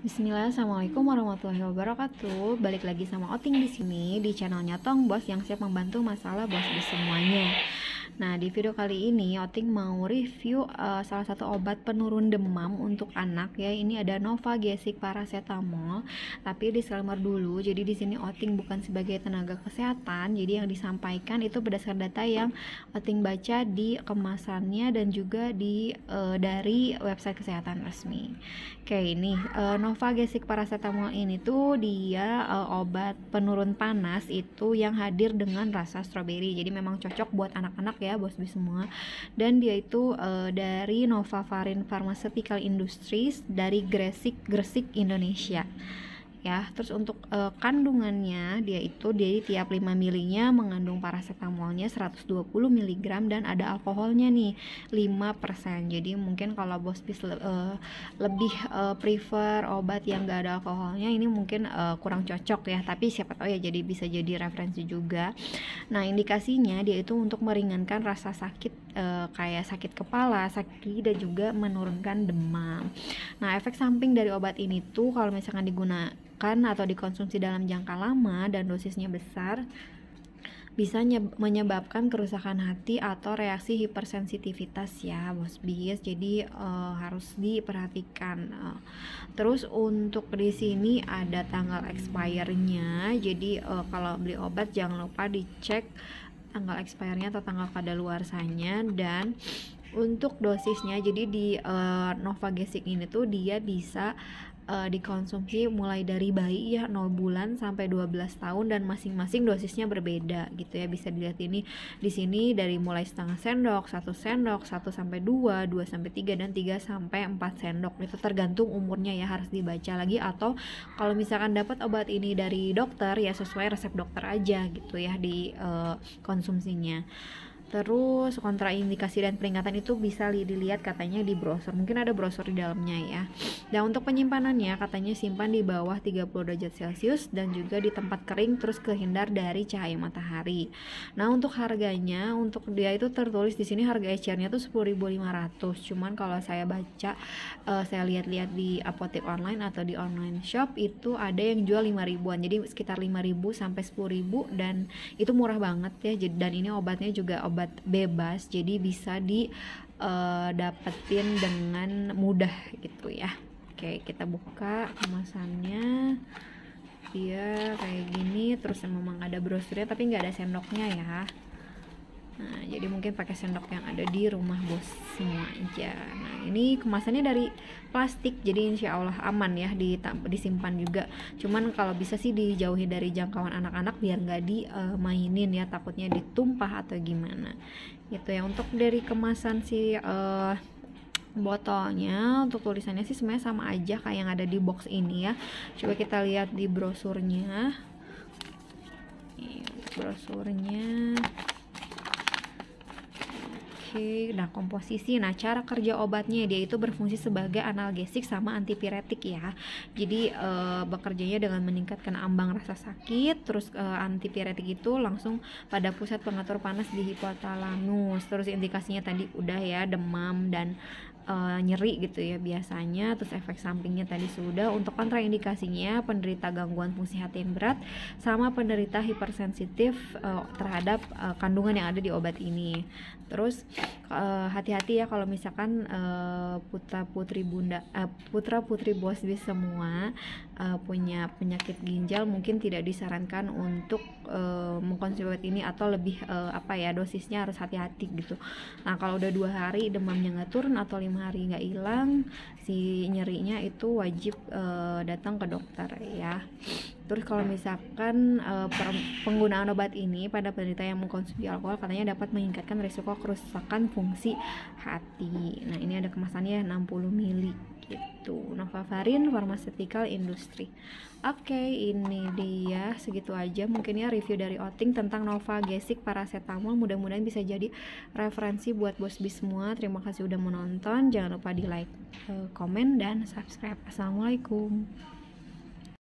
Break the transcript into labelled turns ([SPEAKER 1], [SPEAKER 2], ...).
[SPEAKER 1] Bismillah, Assalamualaikum warahmatullahi wabarakatuh. Balik lagi sama Oting di sini di channelnya Tong Bos yang siap membantu masalah bos di semuanya. Nah, di video kali ini Oting mau review uh, salah satu obat penurun demam untuk anak ya. Ini ada Novagesic paracetamol. Tapi disclaimer dulu, jadi di sini Oting bukan sebagai tenaga kesehatan. Jadi yang disampaikan itu berdasarkan data yang Oting baca di kemasannya dan juga di uh, dari website kesehatan resmi. Oke, ini uh, Novagesic paracetamol ini tuh dia uh, obat penurun panas itu yang hadir dengan rasa stroberi. Jadi memang cocok buat anak-anak ya bos bi semua dan dia itu uh, dari Novavarin Pharmaceutical Industries dari Gresik Gresik Indonesia ya. Terus untuk e, kandungannya dia itu dari tiap 5 milinya mengandung parasetamolnya 120 mg dan ada alkoholnya nih 5%. Jadi mungkin kalau bos le, e, lebih e, prefer obat yang gak ada alkoholnya ini mungkin e, kurang cocok ya, tapi siapa tahu ya jadi bisa jadi referensi juga. Nah, indikasinya dia itu untuk meringankan rasa sakit e, kayak sakit kepala, sakit dan juga menurunkan demam. Nah, efek samping dari obat ini tuh kalau misalkan digunakan makan atau dikonsumsi dalam jangka lama dan dosisnya besar bisa menyebabkan kerusakan hati atau reaksi hipersensitivitas ya bos bias jadi uh, harus diperhatikan uh, terus untuk di sini ada tanggal expire jadi uh, kalau beli obat jangan lupa dicek tanggal expire atau tanggal kadaluarsanya dan untuk dosisnya jadi di uh, Novagesic ini tuh dia bisa uh, dikonsumsi mulai dari bayi ya 0 bulan sampai 12 tahun dan masing-masing dosisnya berbeda gitu ya bisa dilihat ini di sini dari mulai setengah sendok, satu sendok, 1 sampai 2, 2 sampai 3 dan 3 sampai 4 sendok. Itu tergantung umurnya ya harus dibaca lagi atau kalau misalkan dapat obat ini dari dokter ya sesuai resep dokter aja gitu ya di uh, konsumsinya. Terus kontraindikasi dan peringatan itu bisa li dilihat katanya di browser. Mungkin ada browser di dalamnya ya. Dan untuk penyimpanannya katanya simpan di bawah 30 derajat Celcius dan juga di tempat kering terus kehindar dari cahaya matahari. Nah, untuk harganya untuk dia itu tertulis di sini harga ecernya tuh 10.500. Cuman kalau saya baca uh, saya lihat-lihat di apotek online atau di online shop itu ada yang jual 5 ribuan. Jadi sekitar 5 ribu sampai 10 ribu dan itu murah banget ya. Dan ini obatnya juga obat obat bebas jadi bisa didapetin eh, dengan mudah gitu ya oke kita buka kemasannya dia kayak gini terus memang ada brosurnya tapi nggak ada sendoknya ya Nah, jadi mungkin pakai sendok yang ada di rumah bos semua aja. Nah, ini kemasannya dari plastik, jadi insya Allah aman ya disimpan juga. Cuman kalau bisa sih dijauhi dari jangkauan anak-anak biar nggak dimainin ya, takutnya ditumpah atau gimana. Gitu ya. Untuk dari kemasan si uh, botolnya untuk tulisannya sih sebenarnya sama aja kayak yang ada di box ini ya. Coba kita lihat di brosurnya. ini iya, brosurnya Oke, nah komposisi, nah cara kerja obatnya dia itu berfungsi sebagai analgesik sama antipiretik ya. Jadi e, bekerjanya dengan meningkatkan ambang rasa sakit, terus e, antipiretik itu langsung pada pusat pengatur panas di hipotalamus. Terus indikasinya tadi udah ya demam dan uh, nyeri gitu ya biasanya terus efek sampingnya tadi sudah untuk kontraindikasinya penderita gangguan fungsi hati yang berat sama penderita hipersensitif uh, terhadap uh, kandungan yang ada di obat ini terus hati hati-hati ya kalau misalkan uh, putra putri bunda uh, putra putri bos bis semua uh, punya penyakit ginjal mungkin tidak disarankan untuk uh, mengkonsumsi obat ini atau lebih uh, apa ya dosisnya harus hati-hati gitu. Nah kalau udah dua hari demamnya nggak turun atau lima hari nggak hilang si nyerinya itu wajib uh, datang ke dokter ya. Terus kalau misalkan penggunaan obat ini pada penderita yang mengkonsumsi alkohol katanya dapat meningkatkan risiko kerusakan fungsi hati. Nah, ini ada kemasannya 60 ml gitu. Navavarin Pharmaceutical Industry. Oke, okay, ini dia segitu aja mungkin ya review dari Oting tentang Nova para paracetamol. Mudah-mudahan bisa jadi referensi buat bos bis semua. Terima kasih udah menonton. Jangan lupa di like, eh, komen dan subscribe. Assalamualaikum.